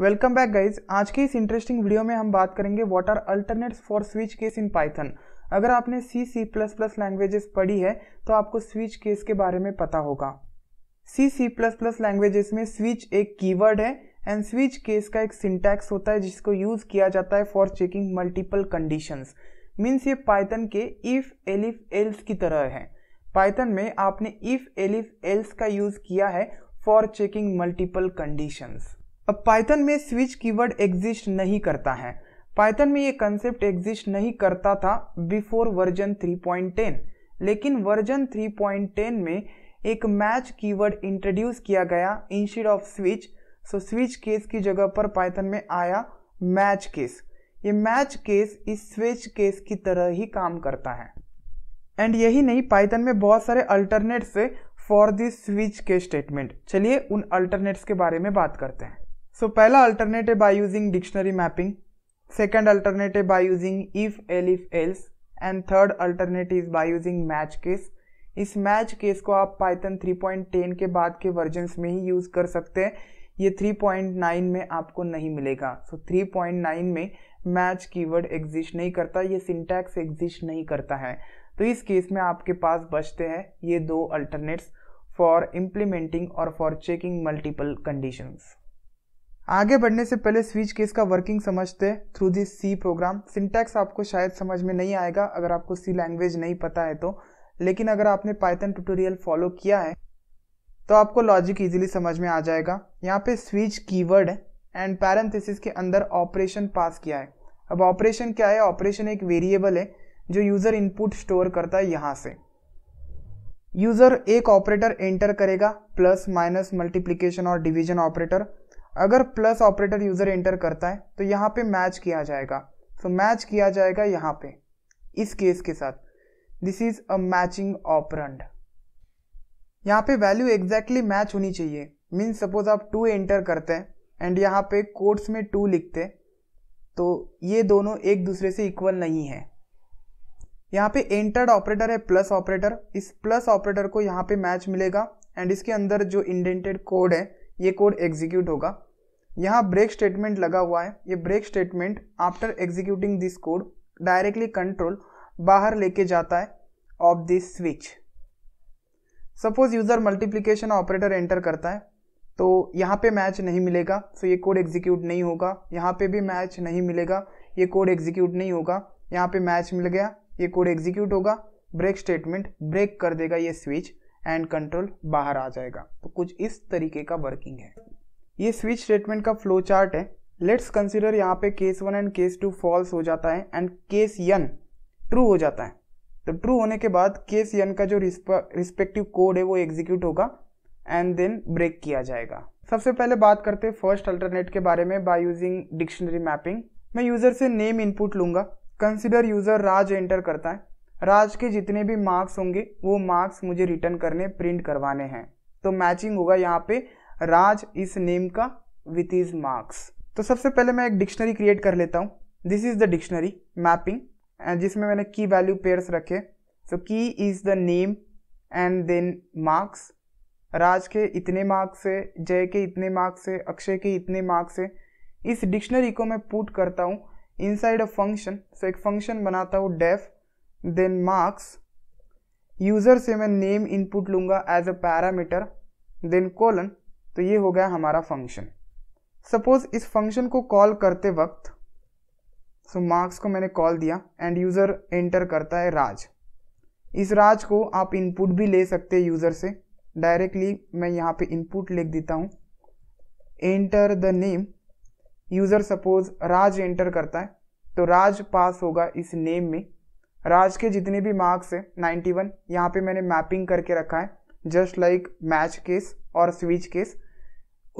welcome back guys आज की इस इंटरेस्टिंग वीडियो में हम बात करेंगे what are alternates for switch case in Python अगर आपने C C plus plus languages पढ़ी है तो आपको स्विच केस के बारे में पता होगा C C plus plus languages में स्विच एक कीवर्ड है एंड स्विच केस का एक सिंटैक्स होता है जिसको यूज किया जाता है for checking multiple conditions means ये पाइथन के इफ एलिफ एल्स की तरह है पाइथन में आपने इफ एलिफ एल्स का यूज किया है फॉर चेकिंग मल्टीपल कंडीशंस अब पाइथन में स्विच कीवर्ड एग्जिस्ट नहीं करता है पाइथन में ये कंसेप्ट एग्जिस्ट नहीं करता था बिफोर वर्जन 3.10 लेकिन वर्जन 3.10 में एक मैच कीवर्ड इंट्रोड्यूस किया गया instead of switch so switch case की जगह पर पाइथन में आया मैच केस ये मैच केस इस स्विच केस की तरह ही काम करता है एंड यही नहीं पाइथन में बहुत सारे अल्टरनेट्स है फॉर दिस स्विच के स्टेटमेंट चलिए उन अल्टरनेट्स के बारे में बात करते हैं सो पहला अल्टरनेट है by using dictionary mapping second alternate है by using if elif else and third alternate is by using match case इस मैच केस को आप पाइथन 3.10 के बाद के वर्जन में ही यूज़ कर सकते हैं ये 3.9 में आपको नहीं मिलेगा सो so, 3.9 में मैच कीवर्ड एग्जिस्ट नहीं करता ये सिंटैक्स एग्जिस्ट नहीं करता है तो इस केस में आपके पास बचते हैं ये दो अल्टरनेट्स फॉर इम्प्लीमेंटिंग और फॉर चेकिंग मल्टीपल कंडीशंस आगे बढ़ने से पहले स्विच केस का वर्किंग समझते हैं through this C program syntax आपको शायद समझ में नहीं आएगा अगर आपको सी लैंग्वेज नहीं पता है तो लेकिन अगर आपने पाइथन ट्यूटोरियल फॉलो किया है तो आपको लॉजिक इजीली समझ में आ जाएगा यहाँ पे स्विच कीवर्ड है एंड पैरेंथेसिस के अंदर ऑपरेशन पास किया है अब ऑपरेशन क्या है ऑपरेशन एक वेरिएबल है जो यूज़र इनपुट स्टोर करता है यहाँ से यूज़र एक ऑपरेटर एंटर करेगा प्लस माइनस मल्टीप्लीकेशन और डिविजन ऑपरेटर अगर प्लस ऑपरेटर यूज़र एंटर करता है तो यहाँ पे मैच किया जाएगा सो so, मैच किया जाएगा यहाँ पे इस केस के साथ this is a matching operand यहाँ पे वैल्यू एग्जैक्टली मैच होनी चाहिए मीन सपोज आप टू एंटर करते हैं एंड यहाँ पे कोर्ट्स में टू लिखते तो ये दोनों एक दूसरे से इक्वल नहीं है यहाँ पे एंटर्ड ऑपरेटर है प्लस ऑपरेटर इस प्लस ऑपरेटर को यहाँ पे मैच मिलेगा एंड इसके अंदर जो इंडेंटेड कोड है ये कोड एग्जीक्यूट होगा यहाँ ब्रेक स्टेटमेंट लगा हुआ है ये break statement after executing this code directly control बाहर लेके जाता है of this switch suppose user multiplication operator enter करता है तो यहाँ पे मैच नहीं मिलेगा सो ये कोड एग्जीक्यूट नहीं होगा यहाँ पे भी मैच नहीं मिलेगा ये कोड एग्जीक्यूट नहीं होगा यहाँ पे मैच मिल गया ये कोड एग्जीक्यूट होगा ब्रेक स्टेटमेंट ब्रेक कर देगा ये स्विच एंड कंट्रोल बाहर आ जाएगा तो कुछ इस तरीके का वर्किंग है ये स्विच स्टेटमेंट का फ्लो चार्ट है लेट्स कंसिडर यहाँ पे case one and case two false हो जाता है एंड केस यन ट्रू हो जाता है तो ट्रू होने के बाद केस यन का जो रिस्पेक्टिव कोड है वो एग्जीक्यूट होगा एंड देन ब्रेक किया जाएगा सबसे पहले बात करते हैं फर्स्ट अल्टरनेट के बारे में बाय यूजिंग डिक्शनरी मैपिंग मैं यूजर से नेम इनपुट लूंगा कंसिडर यूजर राज एंटर करता है राज के जितने भी मार्क्स होंगे वो मार्क्स मुझे रिटर्न करने प्रिंट करवाने हैं तो मैचिंग होगा यहाँ पे राज इस नेम का विथ इज मार्क्स तो सबसे पहले मैं एक डिक्शनरी क्रिएट कर लेता हूँ this is the dictionary mapping जिसमें मैंने की वैल्यू पेयर्स रखे so key is the name and then marks Raj के इतने मार्क्स है जय के इतने मार्क्स है अक्षय के इतने मार्क्स है इस डिक्शनरी को मैं पुट करता हूँ इनसाइड अ फंक्शन सो एक फंक्शन बनाता हूँ डेफ देन मार्क्स यूज़र से मैं नेम इनपुट लूंगा as a parameter then colon तो ये हो गया हमारा फंक्शन सपोज इस फंक्शन को कॉल करते वक्त सो so मार्क्स को मैंने कॉल दिया एंड यूज़र एंटर करता है राज इस राज को आप इनपुट भी ले सकते हैं यूज़र से डायरेक्टली मैं यहाँ पे इनपुट लिख देता हूँ enter the name user suppose Raj enter करता है तो राज पास होगा इस नेम में राज के जितने भी मार्क्स है नाइन्टी वन यहाँ पर मैंने मैपिंग करके रखा है जस्ट लाइक मैच केस और स्विच केस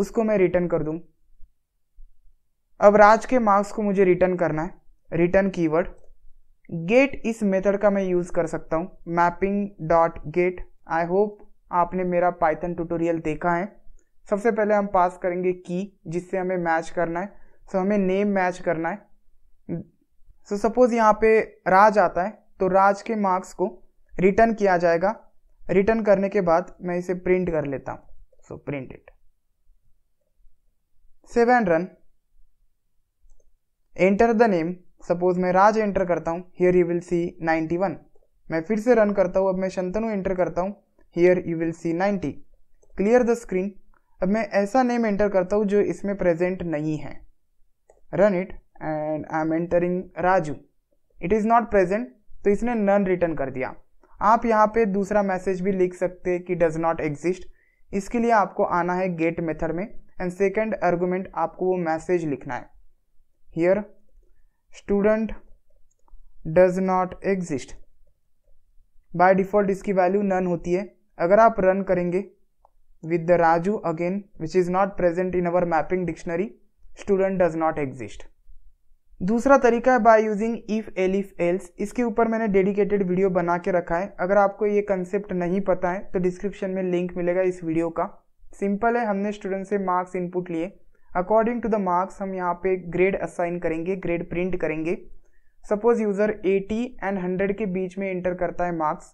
उसको मैं रिटर्न कर दूँ अब राज के मार्क्स को मुझे रिटर्न करना है रिटर्न कीवर्ड गेट इस मेथड का मैं यूज़ कर सकता हूँ mapping dot get I hope आपने मेरा पाइथन ट्यूटोरियल देखा है सबसे पहले हम पास करेंगे की जिससे हमें मैच करना है सो so, हमें नेम मैच करना है सो सपोज यहाँ पे राज आता है तो राज के मार्क्स को रिटर्न किया जाएगा रिटर्न करने के बाद मैं इसे प्रिंट कर लेता हूँ so print it save and run enter the name suppose मैं राज एंटर करता हूँ हियर यू विल सी 91 मैं फिर से रन करता हूँ अब मैं शंतनु एंटर करता हूँ here you will see 90 clear the screen अब मैं ऐसा नेम एंटर करता हूँ जो इसमें प्रेजेंट नहीं है run it and I am entering Raju it is not present तो इसने नन रिटर्न कर दिया आप यहाँ पे दूसरा मैसेज भी लिख सकते हैं कि डज नॉट एग्जिस्ट इसके लिए आपको आना है गेट मेथड में एंड सेकेंड आर्गूमेंट आपको वो मैसेज लिखना है here student does not exist by default इसकी वैल्यू नन होती है अगर आप रन करेंगे with the Raju again which is not present in our mapping dictionary student does not exist दूसरा तरीका है by using if elif else इसके ऊपर मैंने डेडिकेटेड वीडियो बना के रखा है अगर आपको ये कंसेप्ट नहीं पता है तो डिस्क्रिप्शन में लिंक मिलेगा इस वीडियो का सिंपल है हमने स्टूडेंट से मार्क्स इनपुट लिए अकॉर्डिंग टू द मार्क्स हम यहाँ पे ग्रेड असाइन करेंगे ग्रेड प्रिंट करेंगे सपोज यूज़र 80 एंड 100 के बीच में इंटर करता है मार्क्स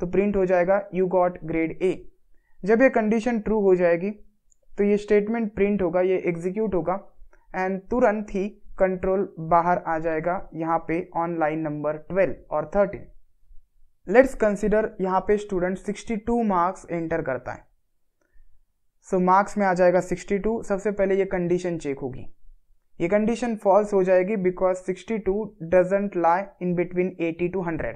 तो प्रिंट हो जाएगा यू गॉट ग्रेड ए जब ये कंडीशन ट्रू हो जाएगी तो ये स्टेटमेंट प्रिंट होगा ये एग्जीक्यूट होगा एंड तुरंत ही कंट्रोल बाहर आ जाएगा यहाँ पे ऑन लाइन नंबर 12 और 13 लेट्स कंसिडर यहाँ पे स्टूडेंट 62 मार्क्स एंटर करता है सो so, मार्क्स में आ जाएगा 62 सबसे पहले ये कंडीशन चेक होगी ये कंडीशन फॉल्स हो जाएगी because 62 two doesn't lie in between 80 to 100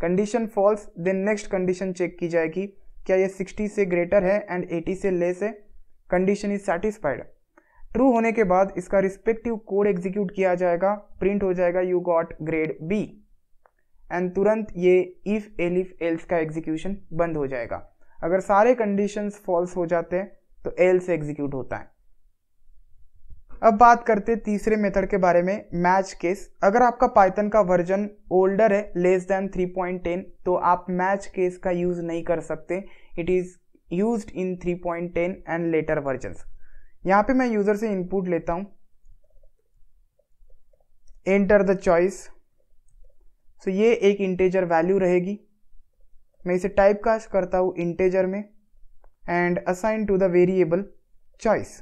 condition false then next condition check की जाएगी क्या ये 60 से ग्रेटर है एंड 80 से लेस है कंडीशन इज सेटिस्फाइड ट्रू होने के बाद इसका रिस्पेक्टिव कोड एग्जीक्यूट किया जाएगा प्रिंट हो जाएगा you got grade B and तुरंत ये इफ एलिफ एल्स का एग्जीक्यूशन बंद हो जाएगा अगर सारे कंडीशंस फॉल्स हो जाते हैं तो एल्स एग्जीक्यूट होता है अब बात करते हैं तीसरे मेथड के बारे में मैच केस अगर आपका पाइथन का वर्जन ओल्डर है लेस देन 3.10 तो आप मैच केस का यूज़ नहीं कर सकते it is used in 3.10 and later versions यहाँ पे मैं यूज़र से इनपुट लेता हूँ एंटर द चॉइस सो ये एक इंटेजर वैल्यू रहेगी मैं इसे टाइप कास्ट करता हूँ इंटेजर में and assign to the variable choice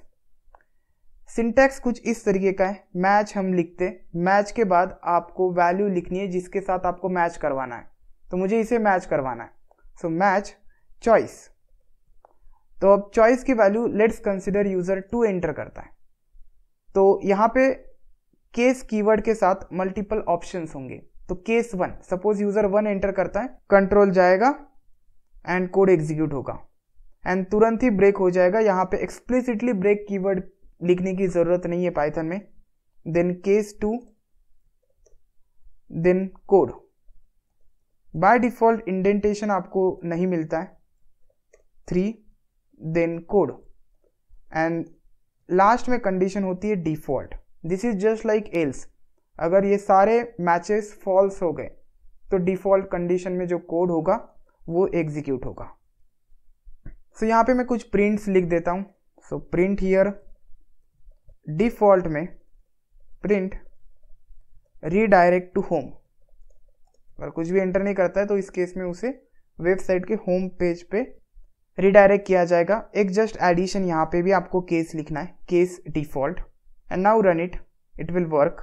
syntax कुछ इस तरीके का है मैच हम लिखते मैच के बाद आपको वैल्यू लिखनी है जिसके साथ आपको मैच करवाना है तो मुझे इसे मैच करवाना है सो मैच चॉइस तो अब चॉइस की value let's consider user two enter करता है तो यहाँ पे केस कीवर्ड के साथ मल्टीपल ऑप्शंस होंगे तो case one suppose user one enter करता है कंट्रोल जाएगा एंड कोड एग्जीक्यूट होगा एंड तुरंत ही ब्रेक हो जाएगा यहाँ पे एक्सप्लिसिटली ब्रेक कीवर्ड लिखने की जरूरत नहीं है पाइथन में then case two then code by default indentation आपको नहीं मिलता है three then code and last में कंडीशन होती है default this is just like else अगर ये सारे मैचेस फॉल्स हो गए तो डिफॉल्ट कंडीशन में जो कोड होगा वो एग्जीक्यूट होगा सो so, यहाँ पे मैं कुछ प्रिंट्स लिख देता हूँ सो प्रिंट हियर डिफॉल्ट में प्रिंट रीडायरेक्ट टू होम अगर कुछ भी एंटर नहीं करता है तो इस केस में उसे वेबसाइट के होम पेज पे रिडायरेक्ट किया जाएगा एक जस्ट एडिशन यहाँ पे भी आपको केस लिखना है case default and now run it it will work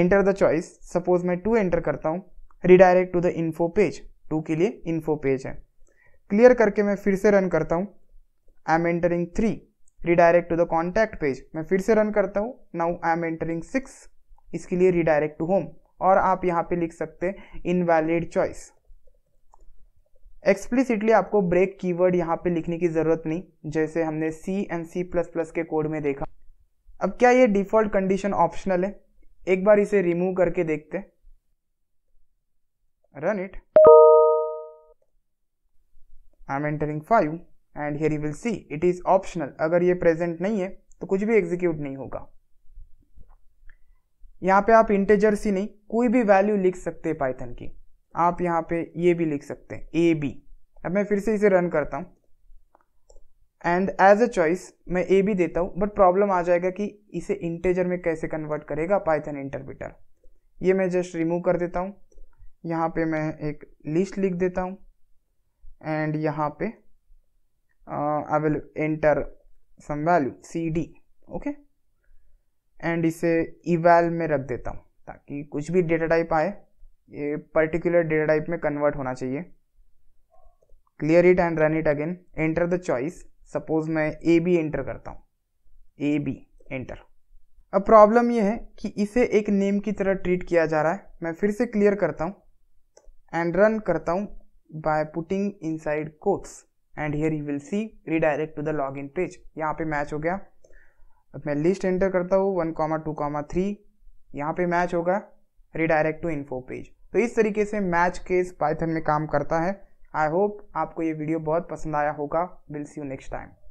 enter the choice suppose मैं टू एंटर करता हूँ redirect to the info page two के लिए इन्फो पेज है क्लियर करके मैं फिर से रन करता हूँ I am entering three redirect to the contact page मैं फिर से रन करता हूँ now I am entering six इसके लिए रिडायरेक्ट टू होम और आप यहाँ पे लिख सकते हैं इनवैलिड चॉइस एक्सप्लिसिटली आपको ब्रेक कीवर्ड यहाँ पे लिखने की ज़रूरत नहीं जैसे हमने C and C plus plus के कोड में देखा अब क्या ये डिफ़ॉल्ट कंडीशन ऑप्शनल है एक बार इसे रिमूव करके देखते run it I am entering five and here you will see it is optional अगर ये प्रेजेंट नहीं है तो कुछ भी एग्जीक्यूट नहीं होगा यहाँ पे आप इंटेजर्स ही नहीं कोई भी वैल्यू लिख सकते हैं पाइथन की आप यहाँ पे ये भी लिख सकते हैं ए बी अब मैं फिर से इसे रन करता हूँ एंड एज अ चॉइस मैं ए भी देता हूँ बट प्रॉब्लम आ जाएगा कि इसे इंटेजर में कैसे कन्वर्ट करेगा पाइथन इंटरप्रिटर ये मैं जस्ट रिमूव कर देता हूँ यहाँ पे मैं एक लिस्ट लिख देता हूँ एंड यहाँ पे I will enter some value C D okay and इसे इवेल में रख देता हूँ ताकि कुछ भी डेटा टाइप आए ये पर्टिकुलर डेटा टाइप में कन्वर्ट होना चाहिए clear it and run it again enter the choice suppose मैं ए बी एंटर करता हूँ ए बी एंटर अब प्रॉब्लम यह है कि इसे एक नेम की तरह ट्रीट किया जा रहा है मैं फिर से क्लियर करता हूँ एंड रन करता हूँ by putting inside quotes and here you will see redirect to the log in page यहाँ पे मैच हो गया अब मैं लिस्ट एंटर करता हूँ one comma two comma three यहाँ पे मैच होगा रिडायरेक्ट टू इन्फो पेज तो इस तरीके से मैच केस पाइथन में काम करता है आई होप आपको ये वीडियो बहुत पसंद आया होगा will see you next time